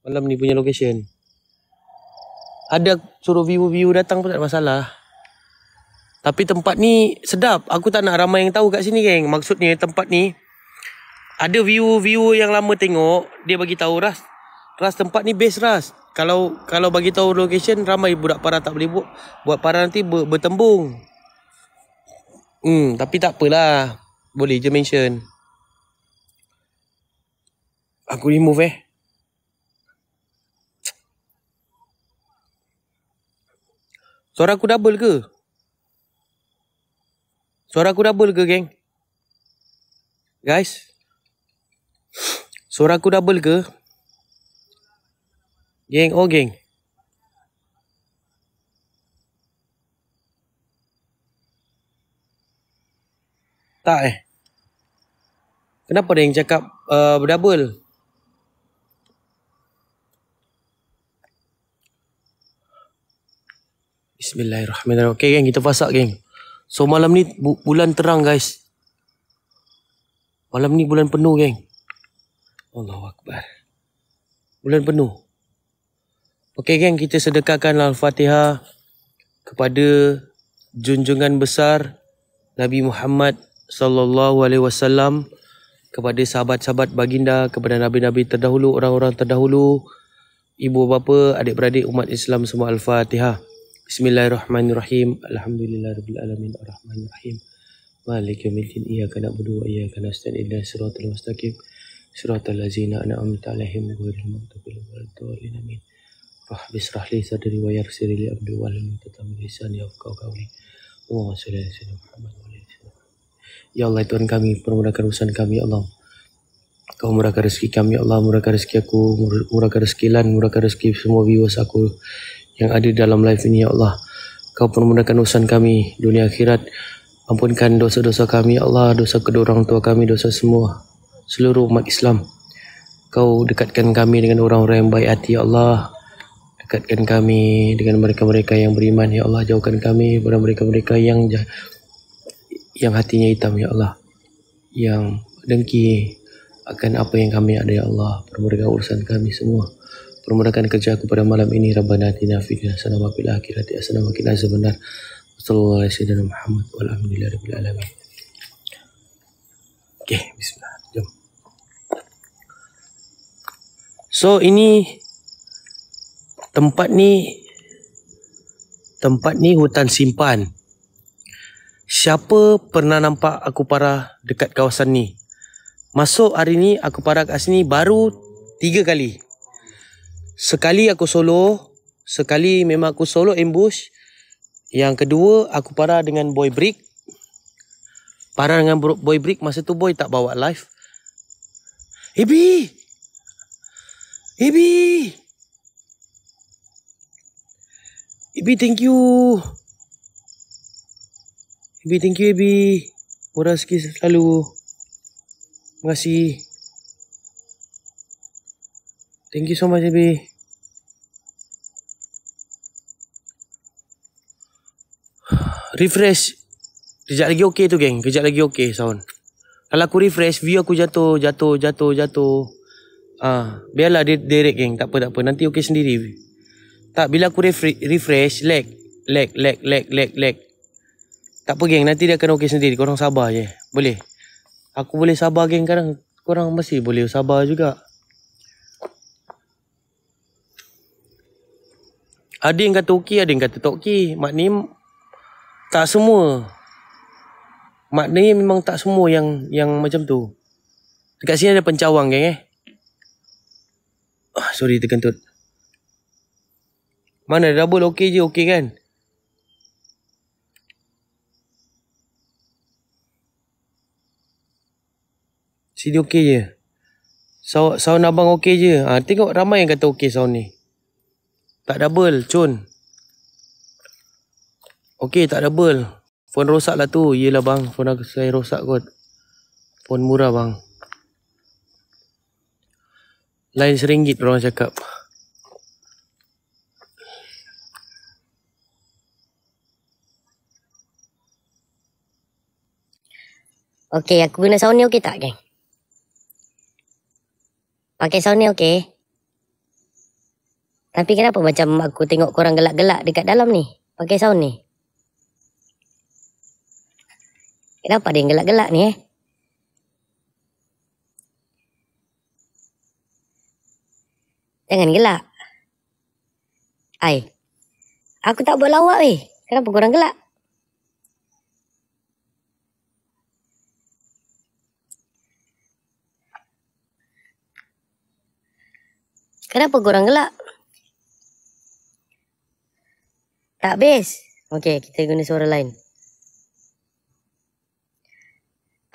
Malam ni punya location. Ada suruh view view datang pun tak ada masalah. Tapi tempat ni sedap. Aku tak nak ramai yang tahu kat sini, geng. Maksudnya tempat ni ada view view yang lama tengok, dia bagi tahu ras. Ras tempat ni best ras. Kalau kalau bagi tahu location ramai budak para tak boleh buat buat para nanti ber, bertembung. Hmm, tapi tak apalah. Boleh je mention. Aku remove eh. Suara aku double ke? Suara aku double ke, geng? Guys? Suara aku double ke? Geng, oh geng. Tak eh. Kenapa ada yang cakap uh, double? Bismillahirrahmanirrahim. Okay, geng. Kita pasak geng. So, malam ni bu- bulan terang, guys. Malam ni bulan penuh, geng. Allahu Akbar. Bulan penuh. Okay, geng. Kita sedekahkan Al-Fatihah kepada junjungan besar Nabi Muhammad sallallahu alaihi wasallam kepada sahabat-sahabat baginda, kepada nabi-nabi terdahulu, orang-orang terdahulu, ibu bapa, adik-beradik umat Islam semua Al-Fatihah. Bismillahirrahmanirrahim. Alhamdulillahirabbil alamin arrahmanirrahim. Maliki yaumiddin iyyaka na'budu wa iyyaka nasta'in ihdinas siratal mustaqim. Siratal ladzina an'amta 'alaihim ghairil maghdubi 'alaihim amin. Rabbi israh li sadri wa yassir li amri wa la tamtam li lisani yafqahu qawli. Allahumma salli 'ala sayyidina Muhammad wa 'ala alihi wa Ya Allah tuan kami, permudahkan urusan kami ya Allah. Kau murahkan rezeki kami ya Allah, murahkan rezeki aku, murahkan rezeki lan, murahkan rezeki semua viewers aku yang ada dalam live ini ya Allah. Kau permudahkan urusan kami dunia akhirat. Ampunkan dosa-dosa kami ya Allah, dosa kedua orang tua kami, dosa semua seluruh umat Islam. Kau dekatkan kami dengan orang-orang yang baik hati ya Allah. Dekatkan kami dengan mereka-mereka yang beriman ya Allah. Jauhkan kami daripada mereka-mereka yang yang hatinya hitam ya Allah. Yang dengki akan apa yang kami ada ya Allah. Permudahkan urusan kami semua permudahkan kerja aku pada malam ini Rabbana atina fid dunya fil akhirati hasanah wa qina azabannar sallallahu alaihi wasallam Muhammad rabbil alamin okey bismillah jom so ini tempat ni tempat ni hutan simpan siapa pernah nampak aku parah dekat kawasan ni masuk hari ni aku parah kat sini baru Tiga kali Sekali aku solo, sekali memang aku solo ambush. Yang kedua, aku parah dengan Boy break. Parah dengan Boy break masa tu Boy tak bawa live. Ibi! Ibi! Ibi, thank you! Ibi, thank you, Ibi. Murah sikit selalu. Terima kasih. Thank you so much, Abby. Refresh. Kejap lagi okey tu, geng. Kejap lagi okey sound. Kalau aku refresh, view aku jatuh, jatuh, jatuh, jatuh. Ah, biarlah dia direct, geng. Tak apa, tak apa. Nanti okey sendiri. Tak, bila aku refresh, lag. Lag, lag, lag, lag, lag. Tak apa, geng. Nanti dia akan okey sendiri. Korang sabar je. Boleh. Aku boleh sabar, geng. sekarang korang masih boleh sabar juga. Ada yang kata okey, ada yang kata tak okey. Maknanya tak semua. Maknanya memang tak semua yang yang macam tu. Dekat sini ada pencawang geng eh. Ah, sorry terkentut. Mana double okey je okey kan? Sini okey je. Sound, sound abang okey je. Ha, tengok ramai yang kata okey sound ni. Tak double, Chun. Okey, tak double. Fon rosak lah tu. Yelah bang, Fon aku saya rosak kot. Fon murah bang. Lain seringgit orang cakap. Okey, aku guna sound ni okey tak, geng? Pakai sound ni okey? Tapi kenapa macam aku tengok korang gelak-gelak dekat dalam ni? Pakai sound ni. Kenapa dia gelak-gelak ni eh? Jangan gelak. Ai. Aku tak buat lawak weh. Kenapa korang gelak? Kenapa korang gelak? Tak bass. Okey, kita guna suara lain.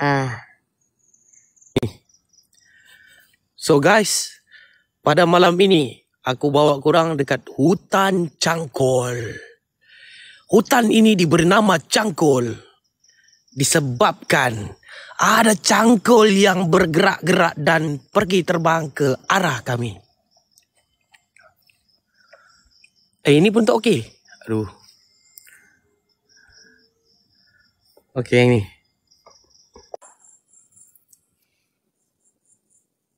Ah. So guys, pada malam ini aku bawa kurang dekat hutan cangkol. Hutan ini diberi nama cangkol disebabkan ada cangkul yang bergerak-gerak dan pergi terbang ke arah kami. Eh, ini pun tak okey. Aduh. Okey yang ni.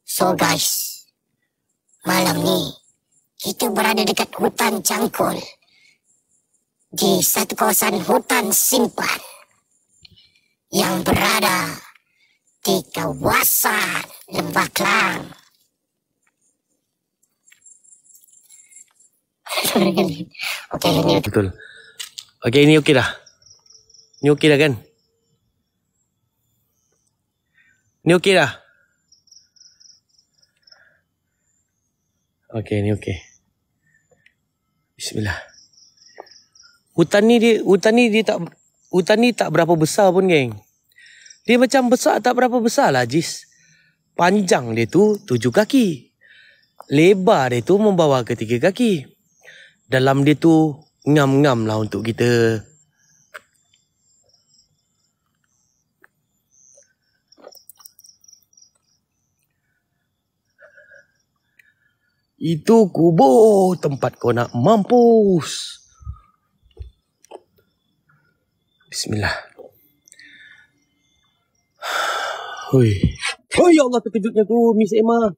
So guys, malam ni kita berada dekat hutan cangkul di satu kawasan hutan simpan yang berada di kawasan Lembah Kelang. Oh, oh. Okey, ini betul. Okey, ni okey dah. Ini okey dah kan? Ini okey dah. Okey, ini okey. Bismillah. Hutan ni dia hutan ni dia tak hutan ni tak berapa besar pun geng. Dia macam besar tak berapa besar lah Jis. Panjang dia tu tujuh kaki. Lebar dia tu membawa ke tiga kaki dalam dia tu ngam-ngam lah untuk kita Itu kubur tempat kau nak mampus. Bismillah. Hui. Hui ya Allah terkejutnya aku, Miss Emma.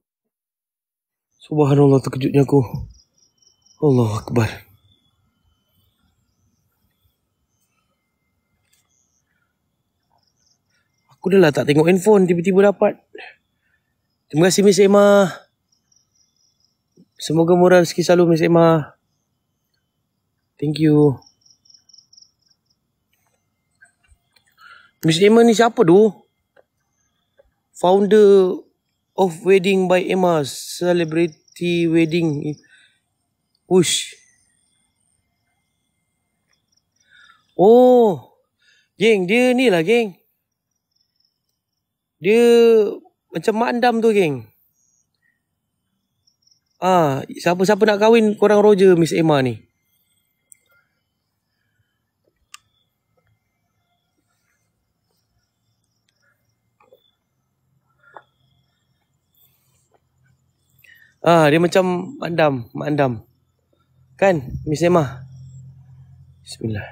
Subhanallah terkejutnya aku. Allah Akbar. Aku dah lah tak tengok handphone tiba-tiba dapat. Terima kasih Miss Emma. Semoga murah rezeki selalu Miss Emma. Thank you. Miss Emma ni siapa tu? Founder of Wedding by Emma. Celebrity Wedding. Celebrity Wedding. Uish. Oh. Geng, dia ni lah, geng. Dia macam mak andam tu, geng. Ah, siapa-siapa nak kahwin korang Roger Miss Emma ni. Ah, dia macam mandam, mandam. Kan Miss Bismillah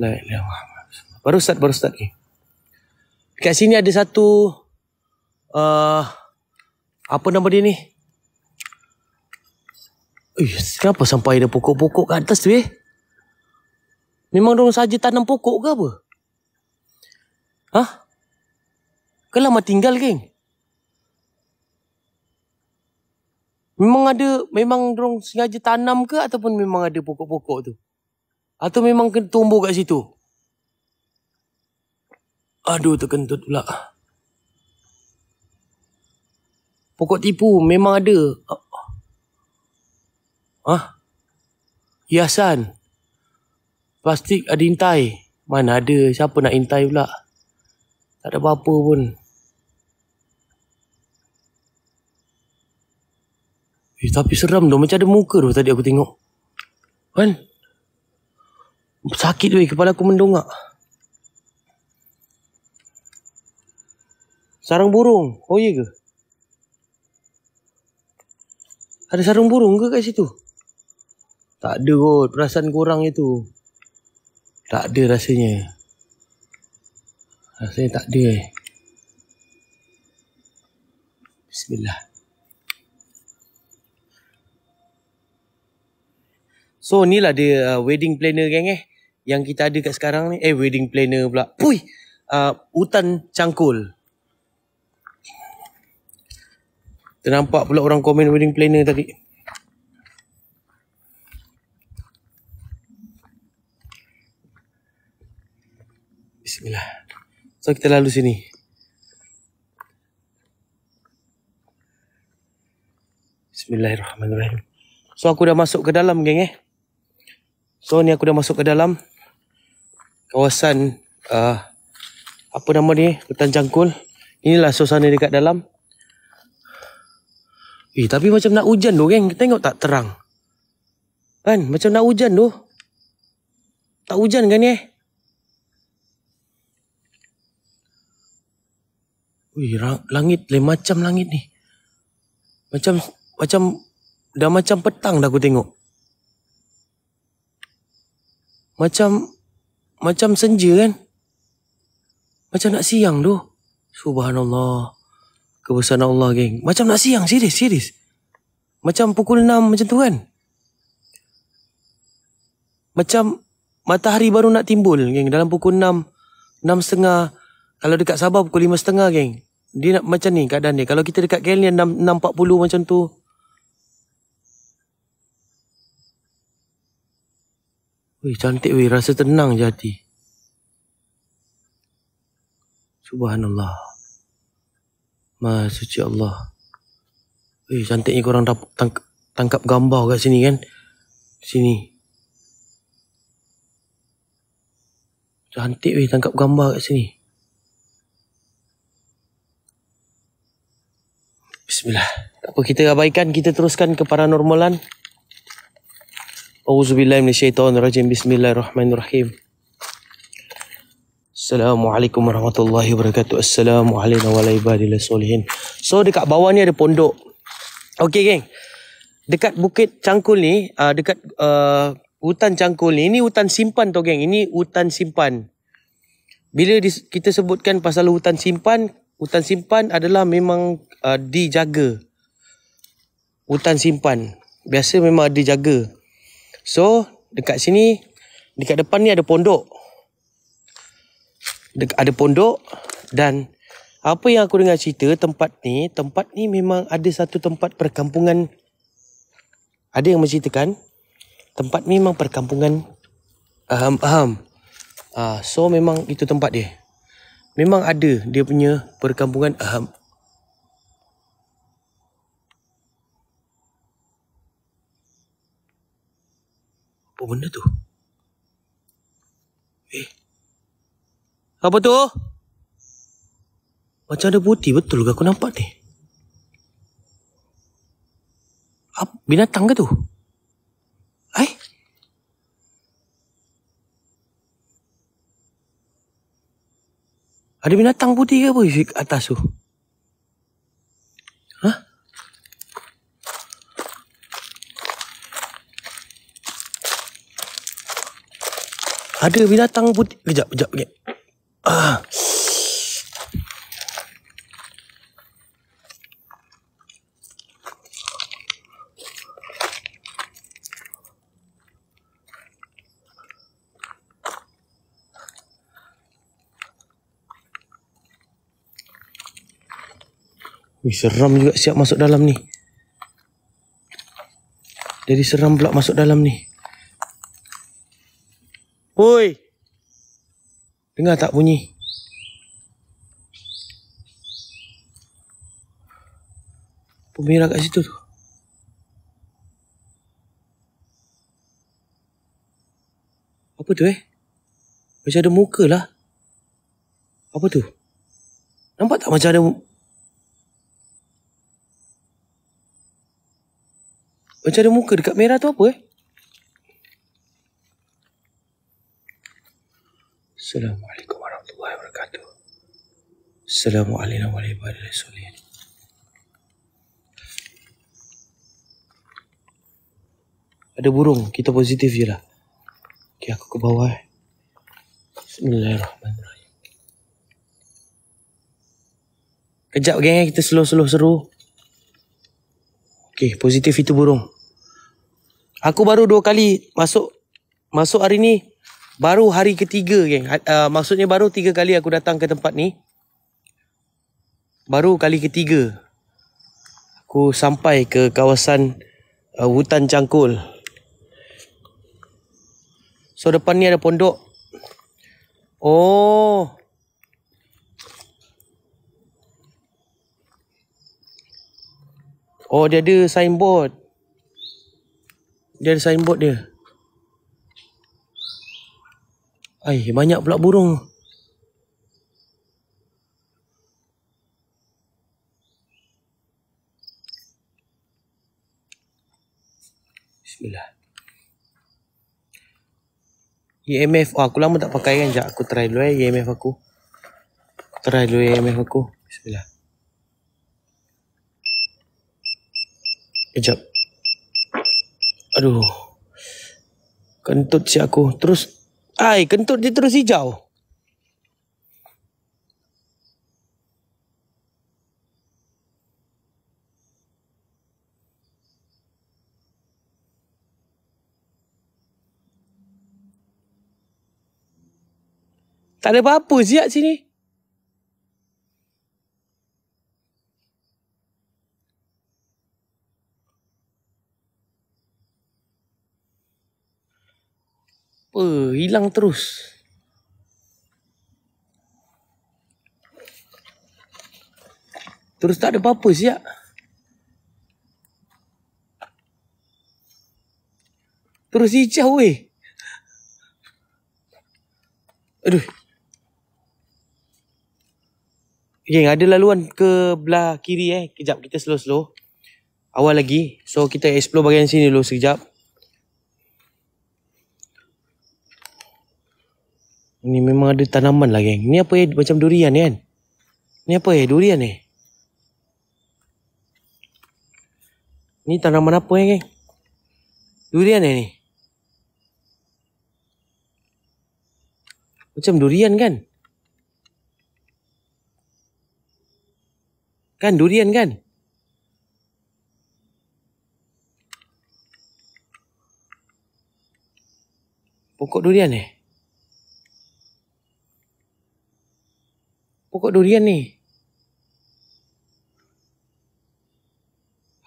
La ilaha Baru start Baru start okay. Kat sini ada satu uh, Apa nama dia ni Uish, eh, Kenapa sampai ada pokok-pokok kat atas tu eh Memang orang saja tanam pokok ke apa Hah? Kelama kan tinggal geng. Memang ada, memang dorong sengaja tanam ke ataupun memang ada pokok-pokok tu? Atau memang kena tumbuh kat situ? Aduh, terkentut pula. Pokok tipu memang ada. Ah. Hah? Hiasan. Plastik ada intai. Mana ada, siapa nak intai pula? Tak ada apa-apa pun. Eh tapi seram tu Macam ada muka tu tadi aku tengok Kan Sakit tu Kepala aku mendongak Sarang burung Oh iya ke Ada sarang burung ke kat situ Tak ada kot Perasaan korang itu Tak ada rasanya Rasanya tak ada eh Bismillah So ni lah dia uh, wedding planner geng eh Yang kita ada kat sekarang ni Eh wedding planner pula Pui uh, Hutan cangkul Ternampak pula orang komen wedding planner tadi Bismillah So kita lalu sini Bismillahirrahmanirrahim So aku dah masuk ke dalam geng eh So ni aku dah masuk ke dalam kawasan uh, apa nama ni? Hutan cangkul. Inilah suasana dekat dalam. Eh tapi macam nak hujan tu geng. Tengok tak terang. Kan? Macam nak hujan tu. Tak hujan kan ni eh? Ui, langit lain macam langit ni. Macam macam dah macam petang dah aku tengok. Macam Macam senja kan Macam nak siang tu Subhanallah Kebesaran Allah geng Macam nak siang Serius Serius Macam pukul 6 macam tu kan Macam Matahari baru nak timbul geng Dalam pukul 6 setengah. Kalau dekat Sabah pukul lima setengah geng Dia nak macam ni keadaan dia Kalau kita dekat KL enam empat puluh macam tu Wih cantik weh. Rasa tenang jadi, Subhanallah. Maha suci Allah. Weh, cantiknya korang tang- tangkap gambar kat sini kan? Sini. Cantik wih tangkap gambar kat sini. Bismillah. Tak apa, kita abaikan. Kita teruskan ke paranormalan. A'udzubillahi minasyaitonirrajim. Bismillahirrahmanirrahim. Assalamualaikum warahmatullahi wabarakatuh. Assalamualaikum warahmatullahi wabarakatuh. So dekat bawah ni ada pondok. Okay, geng. Dekat Bukit Cangkul ni, uh, dekat uh, hutan Cangkul ni, ini hutan simpan tau geng. Ini hutan simpan. Bila kita sebutkan pasal hutan simpan, hutan simpan adalah memang uh, dijaga. Hutan simpan biasa memang dijaga. So, dekat sini, dekat depan ni ada pondok. Dek, ada pondok dan apa yang aku dengar cerita tempat ni, tempat ni memang ada satu tempat perkampungan. Ada yang menceritakan tempat ni memang perkampungan. Aham, aham. Uh, so memang itu tempat dia. Memang ada dia punya perkampungan aham, Apa oh, benda tu? Eh. Apa tu? Macam ada putih betul ke aku nampak ni? Apa, binatang ke tu? Eh? Ada binatang putih ke apa di atas tu? Hah? Ada binatang putih Kejap, kejap, kejap Ah Wih, seram juga siap masuk dalam ni. Jadi seram pula masuk dalam ni. Woi. Dengar tak bunyi? Pemira kat situ tu. Apa tu eh? Macam ada muka lah. Apa tu? Nampak tak macam ada... Macam ada muka dekat merah tu apa eh? Assalamualaikum warahmatullahi wabarakatuh. Assalamualaikum warahmatullahi wabarakatuh. Ada burung, kita positif je lah. Okay, aku ke bawah. Eh. Bismillahirrahmanirrahim. Kejap geng, eh, kita slow-slow seru. Okay, positif itu burung. Aku baru dua kali masuk masuk hari ni Baru hari ketiga geng. Uh, ah, maksudnya baru tiga kali aku datang ke tempat ni. Baru kali ketiga. Aku sampai ke kawasan uh, hutan cangkul. So depan ni ada pondok. Oh. Oh dia ada signboard. Dia ada signboard dia. Ai, banyak pula burung. Bismillah. EMF. Oh, aku lama tak pakai kan. Sekejap aku try dulu eh EMF aku. Aku try dulu EMF aku. Bismillah. Sekejap. Aduh. Kentut si aku. Terus Ai, kentut dia terus hijau. Tak ada apa-apa siap sini. apa Hilang terus Terus tak ada apa-apa siap Terus hijau weh Aduh Geng ada laluan ke belah kiri eh Kejap kita slow-slow Awal lagi So kita explore bagian sini dulu sekejap Ini memang ada tanaman lah geng. Ni apa eh? Macam durian ni kan? Ni apa eh? Durian ni? Eh? Ni tanaman apa eh geng? Durian eh ni? Macam durian kan? Kan durian kan? Pokok durian eh? pokok durian ni.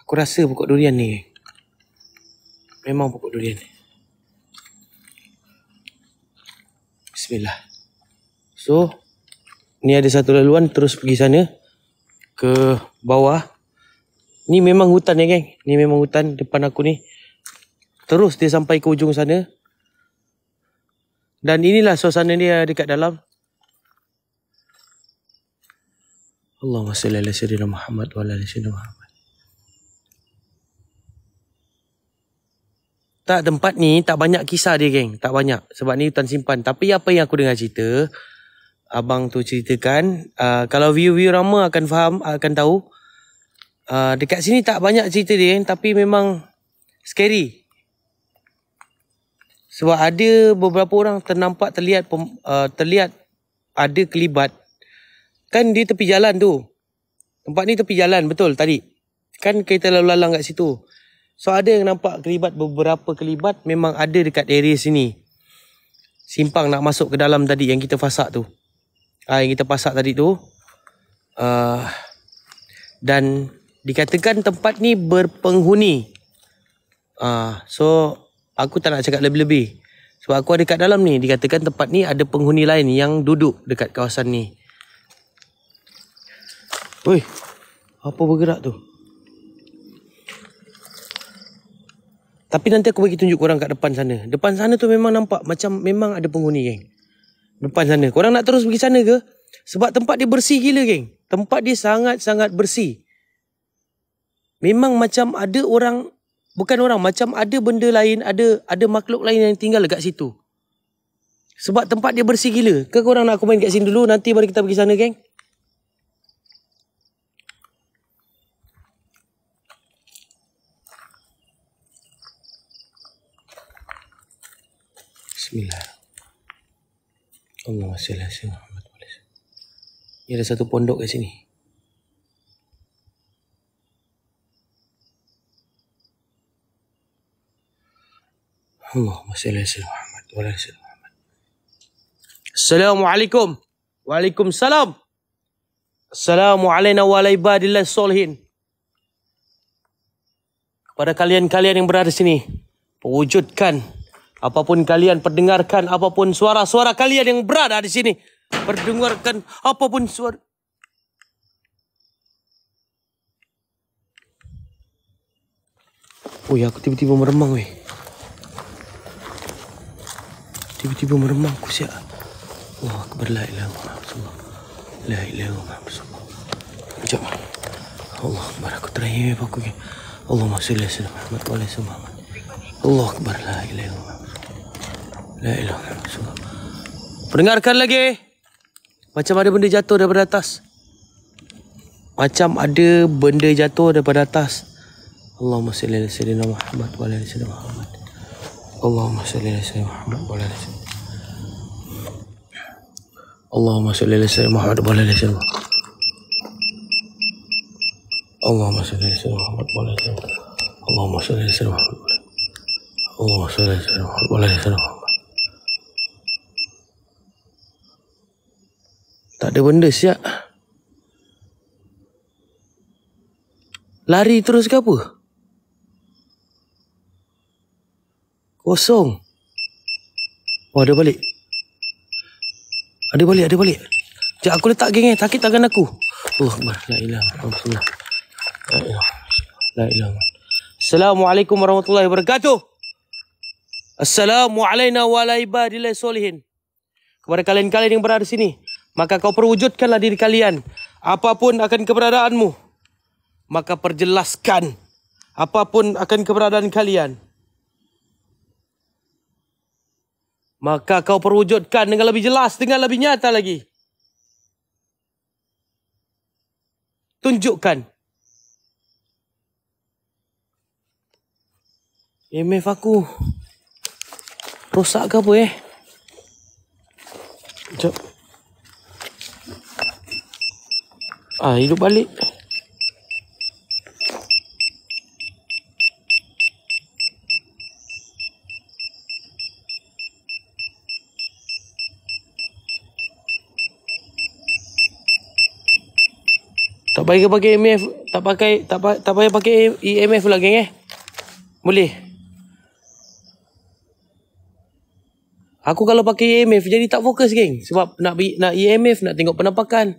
Aku rasa pokok durian ni. Memang pokok durian ni. Bismillah. So, ni ada satu laluan terus pergi sana. Ke bawah. Ni memang hutan ni, ya, geng. Ni memang hutan depan aku ni. Terus dia sampai ke ujung sana. Dan inilah suasana dia dekat dalam. Allahumma salli ala sayyidina Muhammad wa ala sayyidina Muhammad. Tak tempat ni tak banyak kisah dia geng, tak banyak sebab ni hutan simpan. Tapi apa yang aku dengar cerita abang tu ceritakan, uh, kalau view-view rama akan faham, akan tahu. Uh, dekat sini tak banyak cerita dia tapi memang scary. Sebab ada beberapa orang ternampak terlihat uh, terlihat ada kelibat Kan di tepi jalan tu. Tempat ni tepi jalan betul tadi. Kan kereta lalu lalang kat situ. So ada yang nampak kelibat beberapa kelibat memang ada dekat area sini. Simpang nak masuk ke dalam tadi yang kita fasak tu. Ah ha, yang kita fasak tadi tu. Uh, dan dikatakan tempat ni berpenghuni. Ah uh, so aku tak nak cakap lebih-lebih. Sebab aku ada kat dalam ni dikatakan tempat ni ada penghuni lain yang duduk dekat kawasan ni. Woi. Apa bergerak tu? Tapi nanti aku bagi tunjuk korang kat depan sana. Depan sana tu memang nampak macam memang ada penghuni, geng. Depan sana. Korang nak terus pergi sana ke? Sebab tempat dia bersih gila, geng. Tempat dia sangat-sangat bersih. Memang macam ada orang bukan orang, macam ada benda lain, ada ada makhluk lain yang tinggal dekat situ. Sebab tempat dia bersih gila. Ke korang nak aku main kat sini dulu nanti baru kita pergi sana, geng? Bismillah. Allahumma salli ala Muhammad wa Ini ada satu pondok kat sini. Allahumma salli ala Muhammad wa ala Muhammad. Assalamualaikum. Waalaikumsalam. Assalamualaikum wa alaibadillah solihin. Kepada kalian-kalian yang berada sini, wujudkan Apapun kalian perdengarkan apapun suara-suara kalian yang berada di sini. Perdengarkan apapun suara. Oh ya, aku tiba-tiba meremang weh. Tiba-tiba meremang aku siap. Wah, oh, aku berlai lah. Alhamdulillah. Lai lah. Alhamdulillah. Sekejap. Allah akbar. Aku terakhir weh aku. Allah masalah. Alhamdulillah. Allah akbar. Lai lah. Alhamdulillah. La lagi. Macam ada benda jatuh daripada atas. Macam ada benda jatuh daripada atas. Allahumma salli ala sayyidina Muhammad wa ala sayyidina Muhammad. Allahumma salli ala sayyidina Muhammad wa ala sayyidina. Allahumma salli ala sayyidina Muhammad wa ala sayyidina. Allahumma salli ala sayyidina Muhammad wa ala sayyidina. Allahumma salli ala sayyidina Muhammad. Allahumma salli ala sayyidina Muhammad wa ala sayyidina. Tak ada benda siap. Lari terus ke apa? Kosong. Oh, ada balik. Ada balik, ada balik. Sekejap aku letak geng eh. Sakit tangan aku. Oh, mah. La ilah. Alhamdulillah. La ilah. La Assalamualaikum warahmatullahi wabarakatuh. Assalamualaikum warahmatullahi wabarakatuh. Kepada kalian-kalian yang berada di sini maka kau perwujudkanlah diri kalian apapun akan keberadaanmu maka perjelaskan apapun akan keberadaan kalian maka kau perwujudkan dengan lebih jelas dengan lebih nyata lagi tunjukkan IMF eh, aku rosak ke apa eh? Sekejap. Ah, hidup balik. Tak payah pakai EMF, tak pakai tak payah pakai EMF lagi eh. Boleh. Aku kalau pakai EMF jadi tak fokus geng sebab nak nak EMF nak tengok penampakan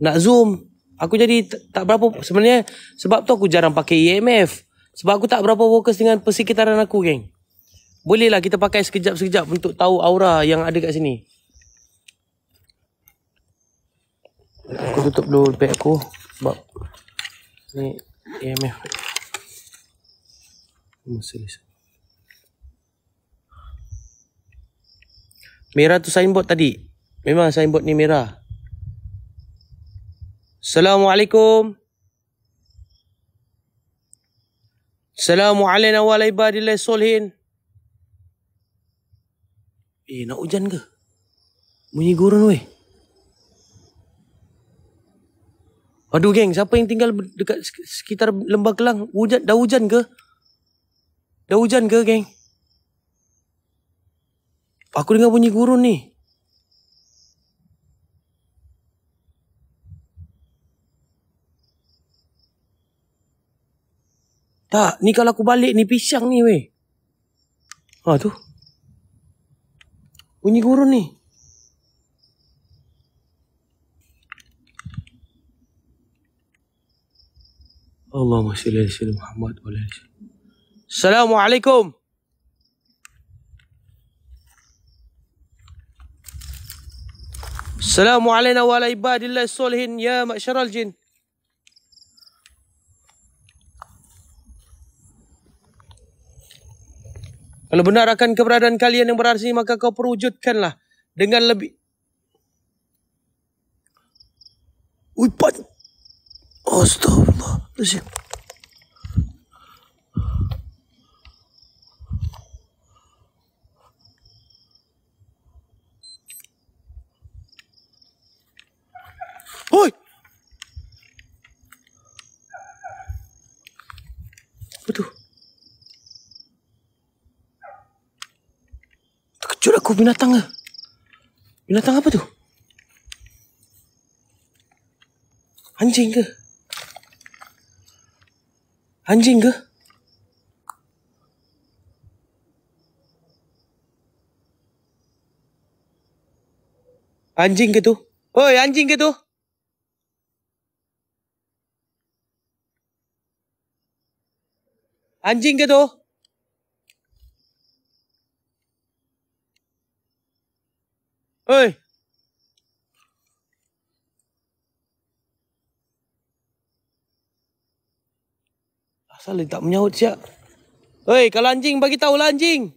nak zoom aku jadi tak berapa sebenarnya sebab tu aku jarang pakai EMF sebab aku tak berapa fokus dengan persekitaran aku geng boleh lah kita pakai sekejap-sekejap untuk tahu aura yang ada kat sini aku tutup dulu bag aku sebab ni EMF masalah Merah tu signboard tadi. Memang signboard ni merah. Assalamualaikum. Assalamualaikum warahmatullahi wabarakatuh. Eh, nak hujan ke? Bunyi gurun weh. Aduh geng, siapa yang tinggal dekat sekitar Lembah Kelang? Hujan, dah hujan ke? Dah hujan ke geng? Aku dengar bunyi gurun ni. Tak, ni kalau aku balik ni pisang ni weh. Ha tu. Bunyi gurun ni. Allahumma salli ala sayyidina Muhammad wa ala alihi. Assalamualaikum. Assalamualaikum warahmatullahi wabarakatuh. Ya masyarakat jin. Kalau benar akan keberadaan kalian yang berada maka kau perwujudkanlah dengan lebih. Wipat. Astagfirullahaladzim. Hoi. Betul. Curi aku binatang ke? Binatang apa tu? Anjing ke? Anjing ke? Anjing ke tu? Oi, anjing ke tu? Anjing ke tu? Oi. Asal dia tak menyahut siap. Oi, kalau anjing bagi tahu lah anjing.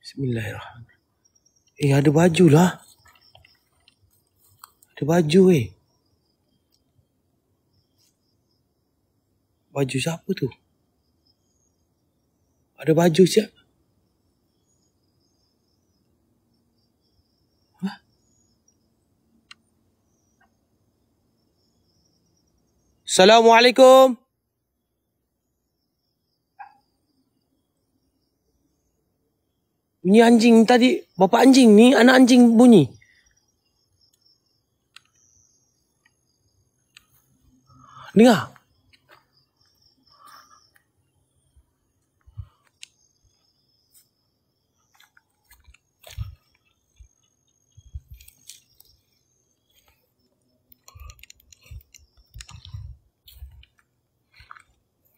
Bismillahirrahmanirrahim. Eh, ada baju lah. Ada baju eh. Baju siapa tu? Ada baju siap? Assalamualaikum. Bunyi anjing tadi. Bapak anjing ni anak anjing bunyi. Dengar.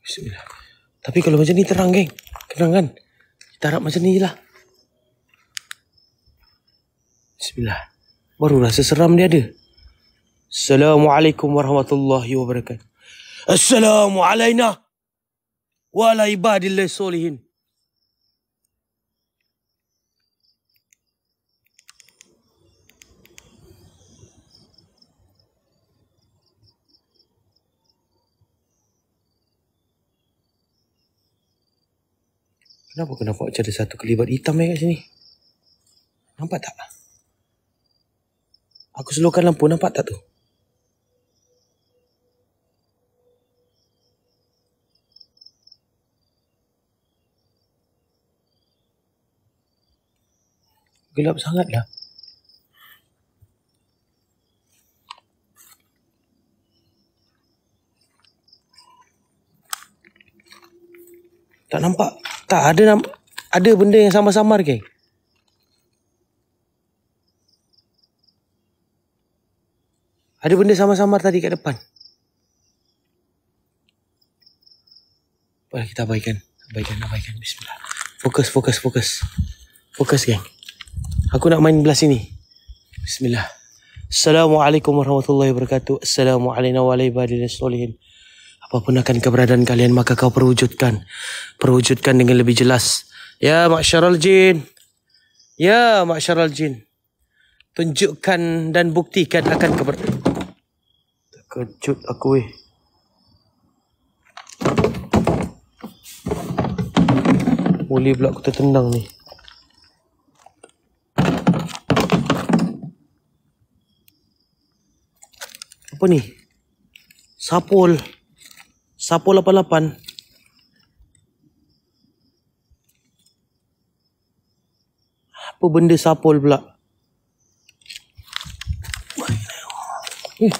Bismillah. Tapi kalau macam ni terang geng. Terang kan? Kita harap macam ni je lah. Bismillah. Baru rasa seram dia ada. Assalamualaikum warahmatullahi wabarakatuh. Assalamualaikum wa solihin. Kenapa kenapa ada satu kelibat hitam eh kat sini? Nampak tak? Aku slowkan lampu nampak tak tu? Gelap sangatlah. Tak nampak. Tak ada nam ada benda yang samar-samar ke? Okay? Ada benda sama-sama tadi kat depan. Baiklah kita abaikan. Abaikan, abaikan. Bismillah. Fokus, fokus, fokus. Fokus, gang. Aku nak main belah sini. Bismillah. Assalamualaikum warahmatullahi wabarakatuh. Assalamualaikum warahmatullahi wabarakatuh. Apapun akan keberadaan kalian, maka kau perwujudkan. Perwujudkan dengan lebih jelas. Ya, maksyarul jin. Ya, maksyarul jin. Tunjukkan dan buktikan akan keberadaan. Kejut aku weh. muli pula aku tertendang ni. Apa ni? Sapul. Sapul 88. Apa benda sapul pula? Eh.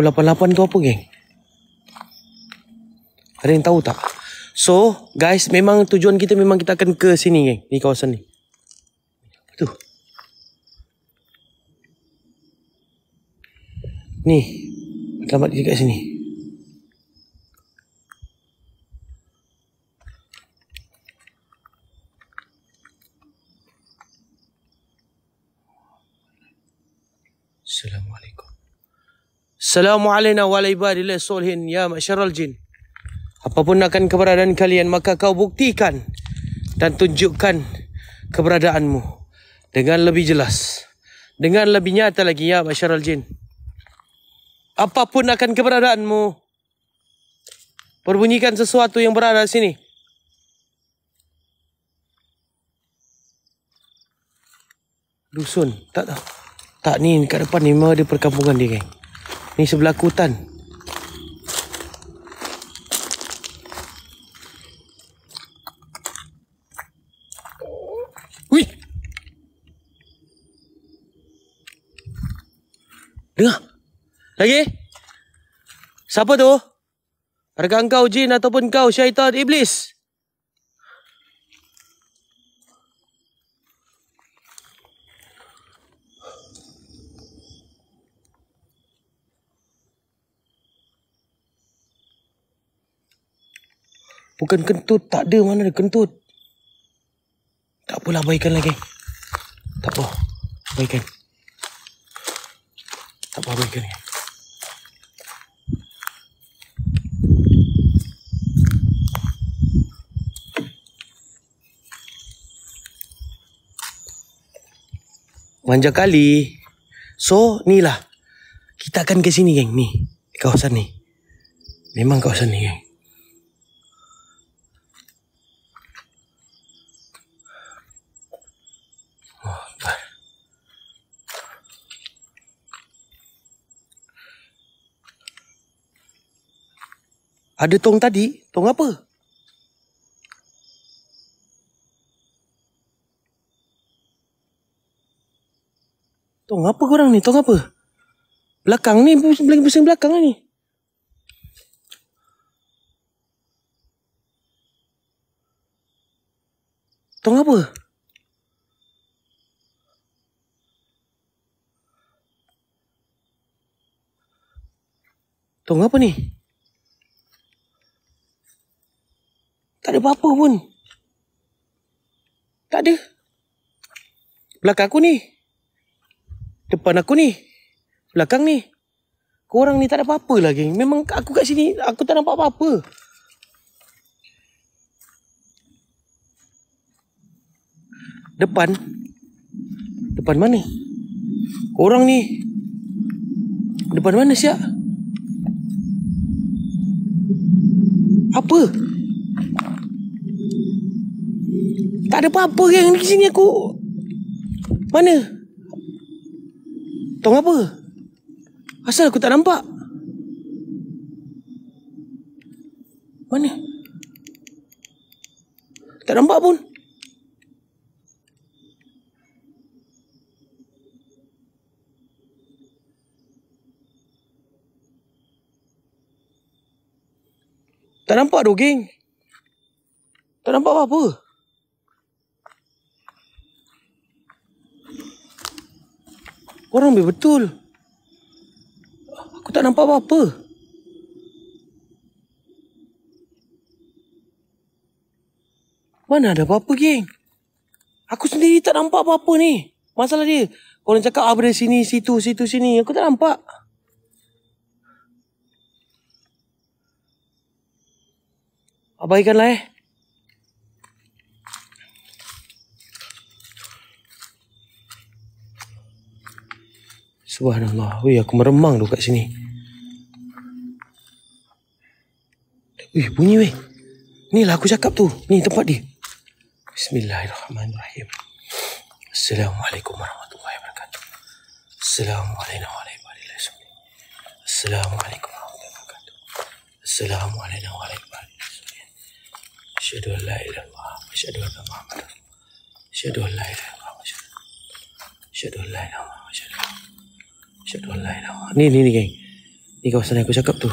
Pukul 8.8 tu apa geng? Ada yang tahu tak? So guys memang tujuan kita memang kita akan ke sini geng Di kawasan ni Apa tu? Ni Selamat dekat sini Salamu alaina wa alaibadillah solhin ya masyaral jin. Apapun akan keberadaan kalian, maka kau buktikan dan tunjukkan keberadaanmu dengan lebih jelas. Dengan lebih nyata lagi ya masyaral jin. Apapun akan keberadaanmu, perbunyikan sesuatu yang berada di sini. Dusun, tak tahu. Tak ni, kat depan ni memang ada perkampungan dia, geng. Kan? Ni sebelah kutan. Wih Dengar Lagi Siapa tu Adakah engkau jin ataupun kau syaitan iblis Bukan kentut. Tak ada mana ada kentut. Tak apalah baikkan lagi. Tak apa. Baikkan. Tak apa baikkan lagi. Manja kali. So, ni lah. Kita akan ke sini, geng. Ni. Kawasan ni. Memang kawasan ni, geng. Ada tong tadi, tong apa? Tong apa korang ni? Tong apa? Belakang ni, pusing-pusing belakang ni. Tong apa? Tong apa ni? Tak ada apa-apa pun. Tak ada. Belakang aku ni. Depan aku ni. Belakang ni. Korang ni tak ada apa-apa lah, lagi. Memang aku kat sini, aku tak nampak apa-apa. Depan. Depan mana? Korang ni. Depan mana siap? Apa? Apa? Tak ada apa-apa yang di sini aku. Mana? Tong apa? Asal aku tak nampak. Mana? Tak nampak pun. Tak nampak tu, Tak nampak apa-apa. Korang ambil betul. Aku tak nampak apa-apa. Mana ada apa-apa, geng? Aku sendiri tak nampak apa-apa ni. Masalah dia. Korang cakap ah, dari sini, situ, situ, sini. Aku tak nampak. Abaikanlah eh. Subhanallah. Wih, aku meremang tu kat sini. Wih, bunyi weh. Ni lah aku cakap tu. Ni tempat dia. Bismillahirrahmanirrahim. Assalamualaikum warahmatullahi wabarakatuh. Assalamualaikum warahmatullahi wabarakatuh. Assalamualaikum warahmatullahi wabarakatuh. Assalamualaikum warahmatullahi wabarakatuh. Asyadu Allah ilallah. Asyadu Allah Muhammad. Asyadu Allah ilallah. Asyadu Allah ilallah. Asyadu Allah ilallah. Syadul lah. Ni, ni, ni, geng. Ni kawasan yang aku cakap tu.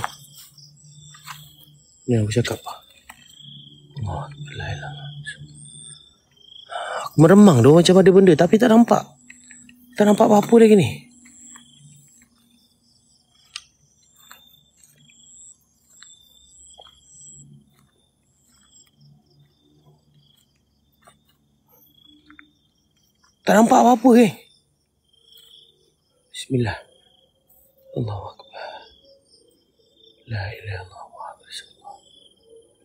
Ni aku cakap. Oh, lah. Aku meremang tu macam ada benda. Tapi tak nampak. Tak nampak apa-apa lagi ni. Tak nampak apa-apa ke? Bismillah. الله أكبر لا إله إلا الله محمد رسول الله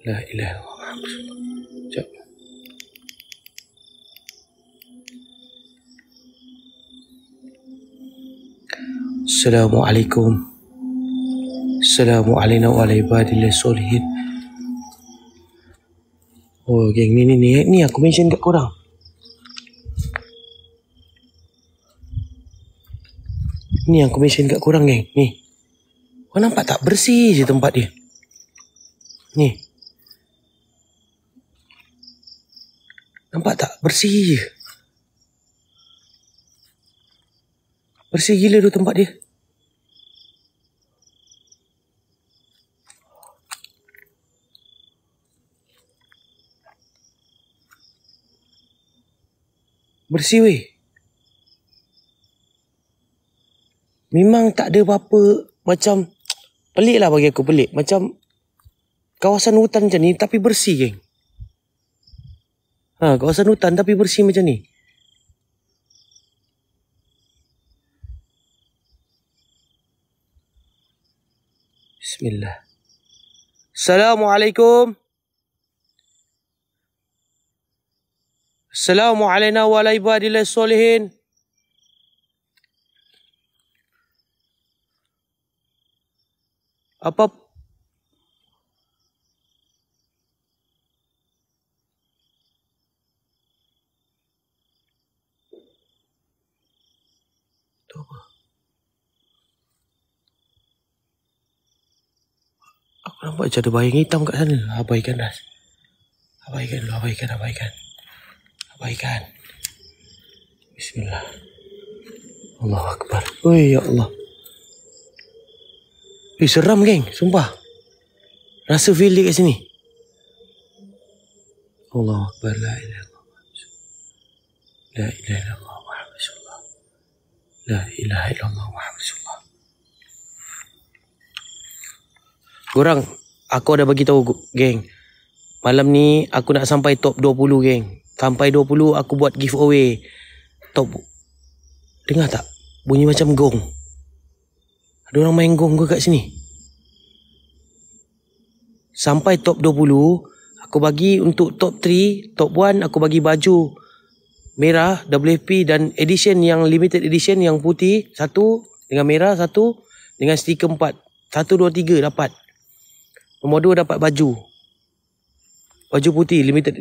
لا إله إلا الله محمد رسول الله جب. السلام عليكم السلام علينا وعلى عباد الله الصالحين Oh, geng ni ni ni ni aku mention kat korang. Ini yang komisen kat korang geng. Ni. Kau nampak tak bersih je tempat dia. Ni. Nampak tak bersih je. Bersih gila tu tempat dia. Bersih weh. Memang tak ada apa-apa Macam Pelik lah bagi aku pelik Macam Kawasan hutan macam ni Tapi bersih geng ha, Kawasan hutan tapi bersih macam ni Bismillah Assalamualaikum Assalamualaikum warahmatullahi wabarakatuh apa Nampak macam ada bayang hitam kat sana. Abaikan dah. Abaikan dulu. Abaikan, abaikan. Abaikan. Bismillah. Allah Akbar. Oh, ya Allah. Eh seram geng Sumpah Rasa feel kat sini Allah Akbar La ilah La ilah La ilah Muhammadullah La ilah La ilah Muhammadullah Korang Aku ada bagi tahu geng Malam ni aku nak sampai top 20 geng. Sampai 20 aku buat giveaway. Top. Dengar tak? Bunyi macam gong. Ada orang main gong ke kat sini? Sampai top 20, aku bagi untuk top 3, top 1 aku bagi baju merah WP dan edition yang limited edition yang putih satu dengan merah satu dengan stiker empat. Satu, dua, tiga dapat. Nombor dua dapat baju. Baju putih limited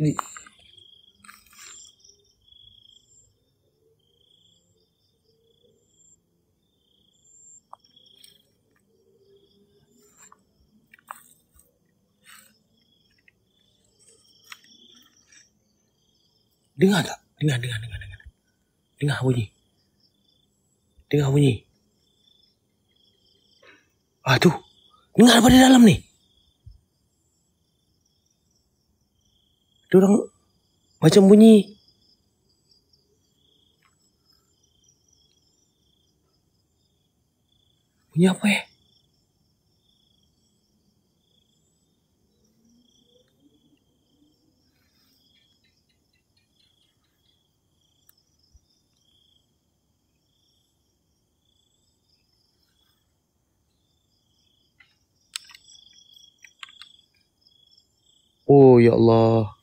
Dengar tak? Dengar, dengar, dengar, dengar. Dengar bunyi. Dengar bunyi. Ah tu. Dengar di dalam ni. Dia orang macam bunyi. Bunyi apa eh? Oh ya Allah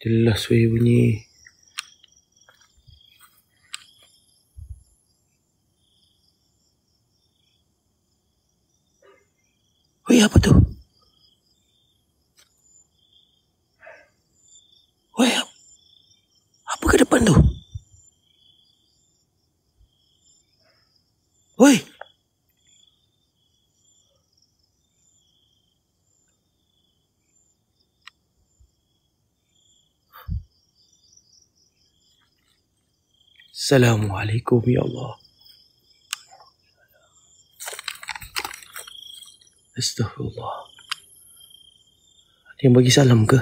Jelas weh bunyi Weh apa tu? Assalamualaikum ya Allah. Astaghfirullah. Ada yang bagi salam ke?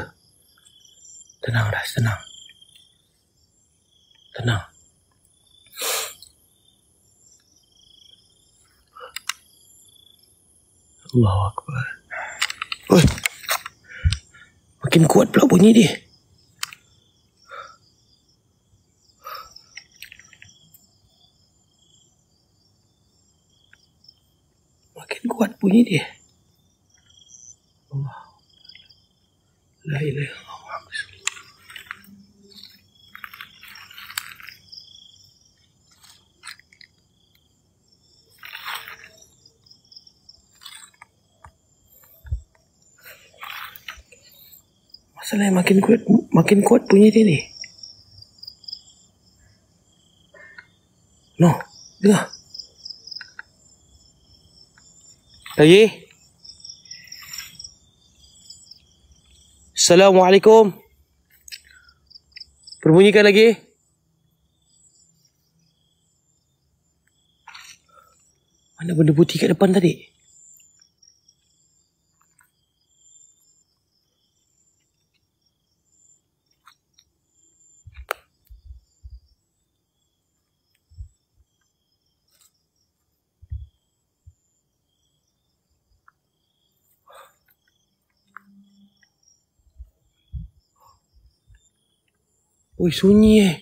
Tenang dah, tenang. Tenang. Allahu Akbar. Oi. Makin kuat pula bunyi dia. ini dia. Allah. La ilaha Masalah yang makin kuat, makin kuat bunyi dia ni. No. Dengar. Lah. Lagi. Assalamualaikum. Perbunyikan lagi. Mana benda putih kat depan tadi? Ui, sunyi eh.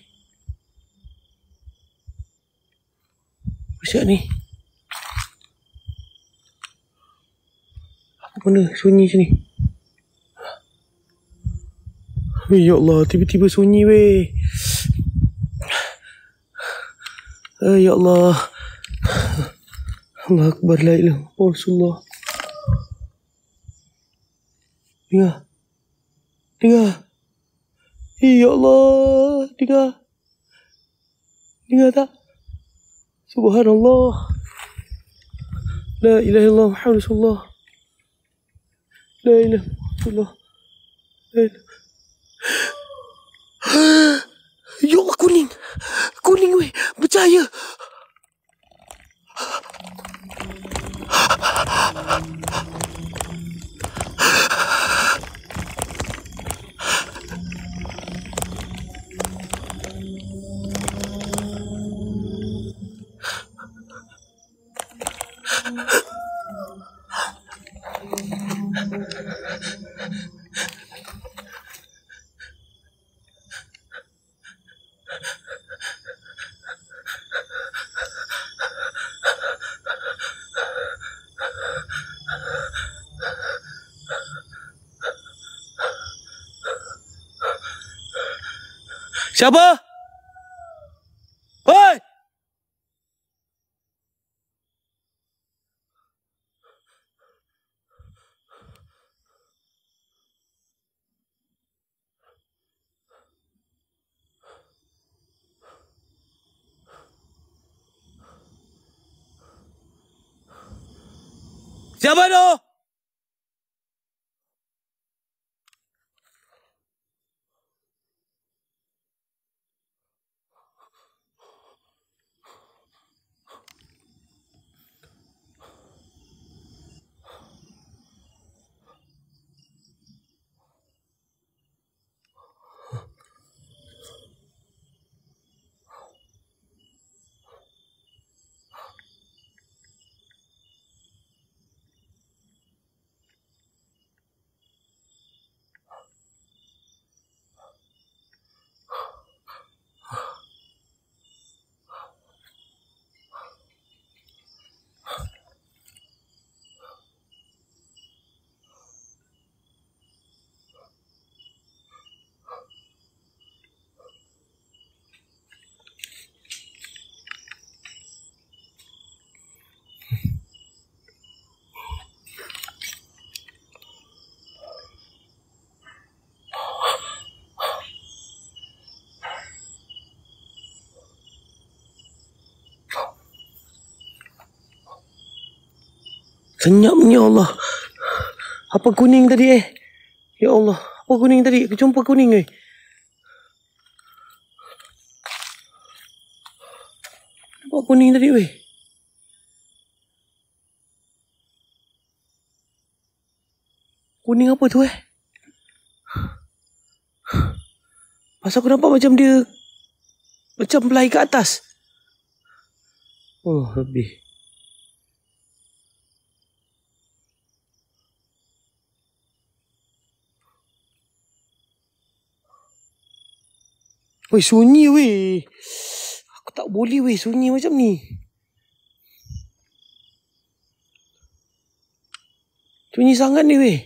Bersiap ni. Apa benda sunyi sini? Ui, ya Allah, tiba-tiba sunyi weh. Ay, eh, ya Allah. Allah Akbar la ilah. Oh, Rasulullah. Dengar. Dengar. Ya Allah, dengar. Dengar tak? Subhanallah. La ilaha illallah muhammadur rasulullah. La ilaha illallah. La ilaha. Ya Allah kuning. Kuning weh, percaya. 小波，喂，小班长。Senyapnya Allah. Apa kuning tadi eh? Ya Allah. Apa kuning tadi? Aku jumpa kuning eh. Apa kuning tadi weh? Kuning apa tu eh? Pasal aku nampak macam dia macam belai ke atas. Oh, lebih. Weh sunyi wei, Aku tak boleh wei sunyi macam ni Sunyi sangat ni wei.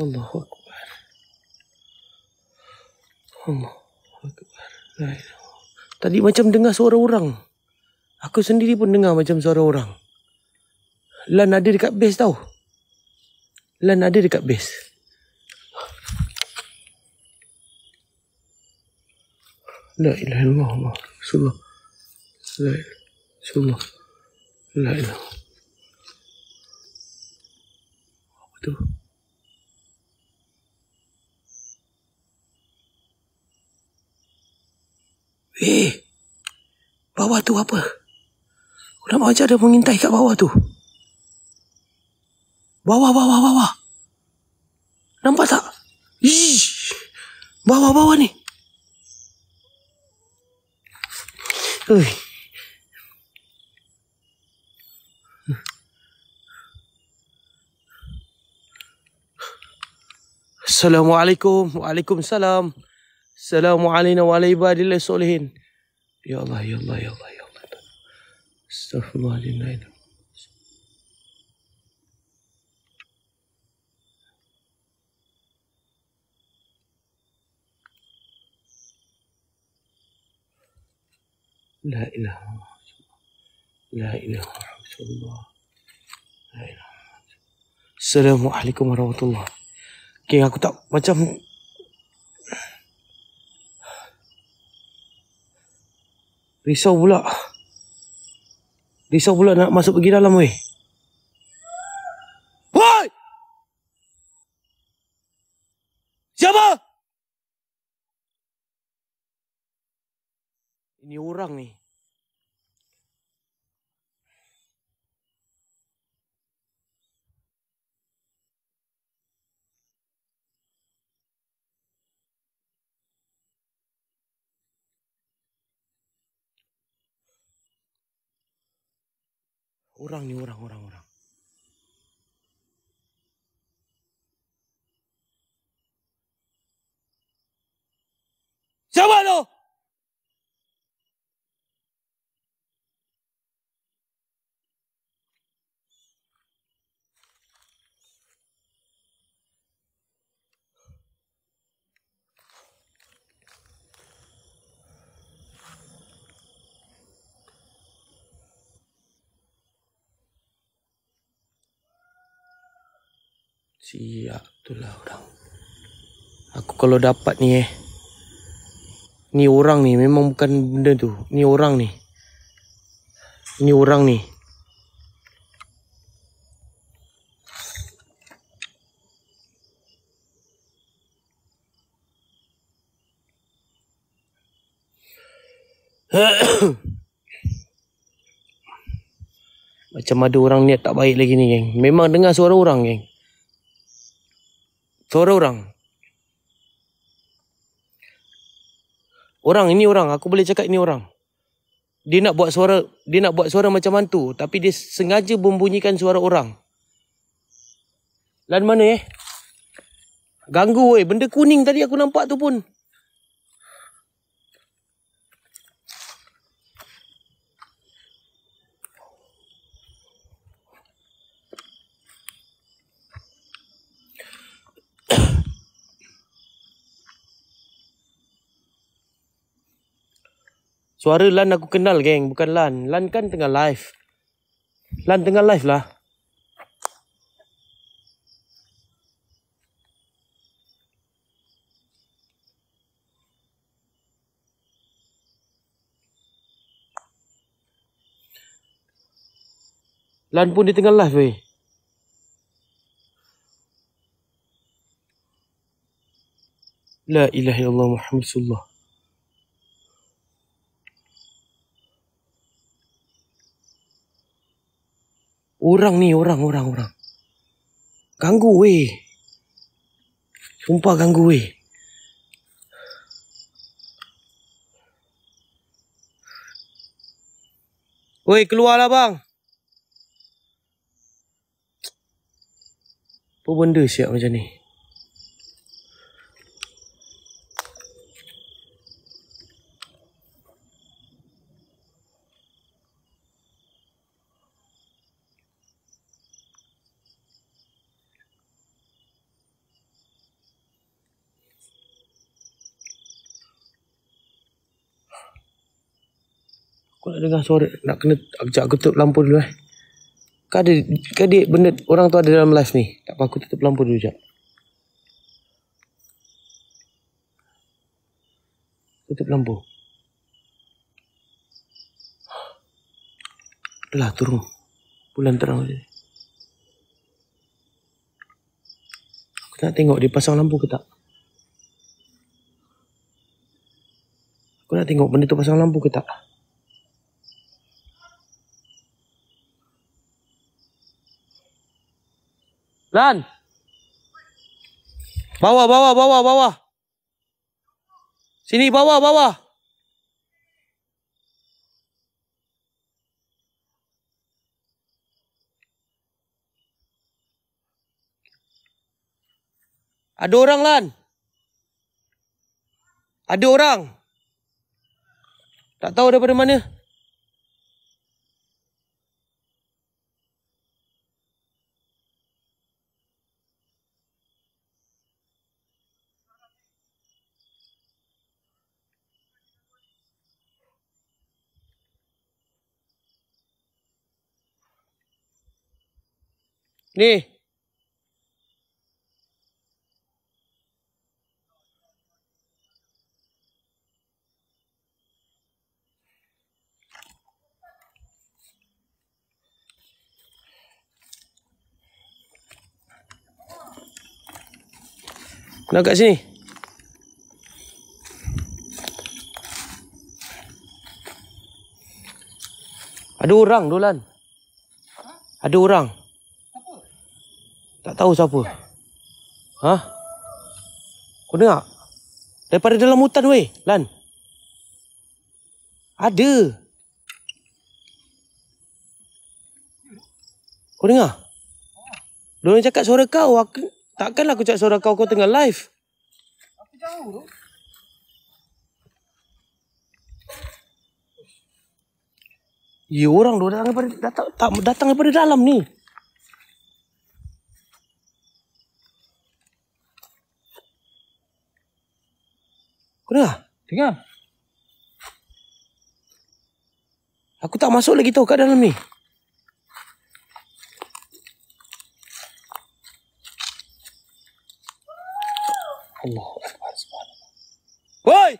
Allahu Akbar Allahu Akbar Tadi macam dengar suara orang Aku sendiri pun dengar macam suara orang Lan ada dekat base tau Lan ada dekat base لا إله إلا الله صلى لا إله إلا لا إله Eh, bawah tu apa? Aku macam ada mengintai kat bawah tu. Bawah, bawah, bawah. Nampak tak? Ih, bawah, bawah ni. Uy. Assalamualaikum. Waalaikumsalam. Assalamu alayna wa ala ibadillah solihin. Ya Allah, ya Allah, ya Allah, ya Allah. Astaghfirullahaladzim. لا إله إلا الله لا إله إلا الله لا إله السلام عليكم ورحمة الله كي aku tak macam risau pula risau pula nak masuk pergi dalam weh Orang ni orang orang orang. Siapa lo? Siap tu lah orang. Aku kalau dapat ni eh. Ni orang ni memang bukan benda tu. Ni orang ni. Ni orang ni. Macam ada orang niat tak baik lagi ni geng. Memang dengar suara orang geng. Suara orang. Orang ini orang, aku boleh cakap ini orang. Dia nak buat suara, dia nak buat suara macam mantu, tapi dia sengaja membunyikan suara orang. Lain mana eh? Ganggu weh, benda kuning tadi aku nampak tu pun. Suara Lan aku kenal geng, bukan Lan. Lan kan tengah live. Lan tengah live lah. Lan pun di tengah live weh. La ilaha illallah sallallahu. Orang ni orang orang orang. Ganggu weh. Sumpah ganggu weh. Weh keluarlah bang. Apa benda siap macam ni? dengar suara Nak kena Sekejap aku tutup lampu dulu eh Kan ada kan benda Orang tu ada dalam live ni Tak apa aku tutup lampu dulu sekejap Tutup lampu Dahlah turun Bulan terang je Aku nak tengok dia pasang lampu ke tak Aku nak tengok benda tu pasang lampu ke tak Aku Lan. Bawa, bawa, bawa, bawa. Sini, bawa, bawa. Ada orang, Lan. Ada orang. Tak tahu daripada mana. Ni. Nak kat sini. Ada orang dolan. Ada orang. Tak tahu siapa. Ha? Kau dengar? Daripada dalam hutan weh, Lan. Ada. Kau dengar? Dia orang cakap suara kau. Aku, takkanlah aku cakap suara kau. Kau tengah live. Aku jauh tu. Ya orang dua datang daripada datang, tak, datang daripada dalam ni. Kau dengar? Dengar. Aku tak masuk lagi tau kat dalam ni. Allah. Woi!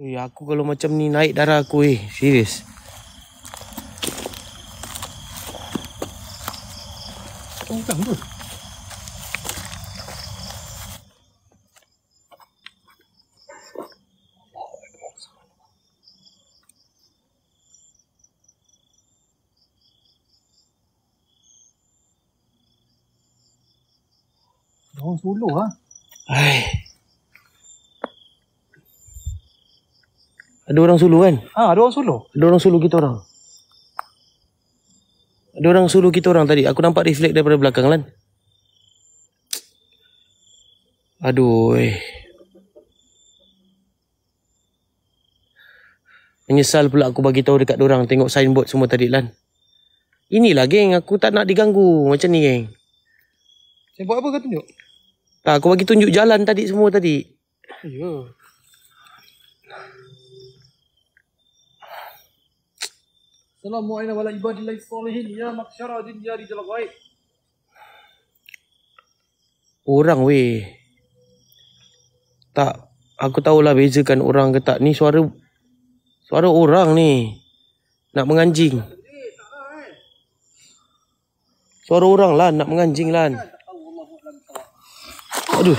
Eh, aku kalau macam ni naik darah aku eh. Serius. Kau bukan solo ha. Lah. Hai. Ada orang solo kan? Ha, ada orang solo. Ada orang solo kita orang. Ada orang solo kita orang tadi. Aku nampak reflect daripada belakang kan. Aduh. Eh. Menyesal pula aku bagi tahu dekat orang tengok signboard semua tadi lan. Inilah geng aku tak nak diganggu macam ni geng. Saya buat apa kau tunjuk? Ha, kau bagi tunjuk jalan tadi semua tadi. Ya. Assalamualaikum warahmatullahi wabarakatuh. Ya maksyara jin ya jalan baik. Orang weh. Tak aku tahulah bezakan orang ke tak. Ni suara suara orang ni. Nak menganjing. Eh, lah, eh. Suara orang lah nak menganjing lah. Aduh.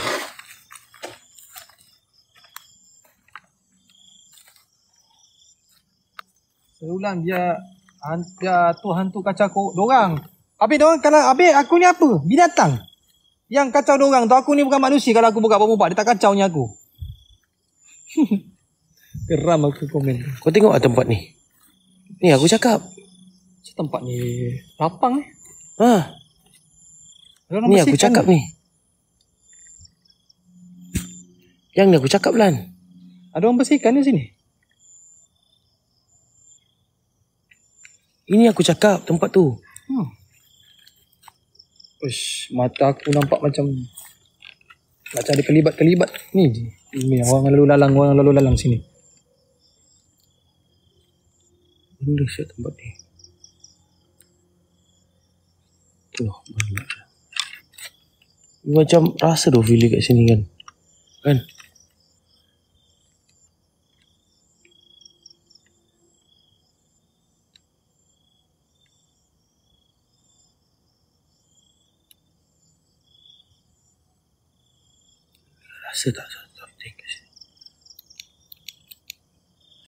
Saya ulang dia hantar tu hantu kacau kau orang. Abi dia orang kalau abi aku ni apa? Binatang. Yang kacau dia orang tu aku ni bukan manusia kalau aku buka bomba dia tak kacau ni aku. Geram aku komen. Kau tengok lah tempat ni. Ni aku cakap. Tempat ni lapang eh. ha. ni. Ha. Ni aku cakap ni. Yang ni aku cakap Lan Ada orang bersihkan di sini Ini aku cakap tempat tu hmm. Ush, mata aku nampak macam Macam ada kelibat-kelibat Ni je Ini orang lalu lalang Orang lalu lalang sini Benda siap tempat ni Tuh, lah. banyak macam rasa tu feeling kat sini kan Kan c'est ça.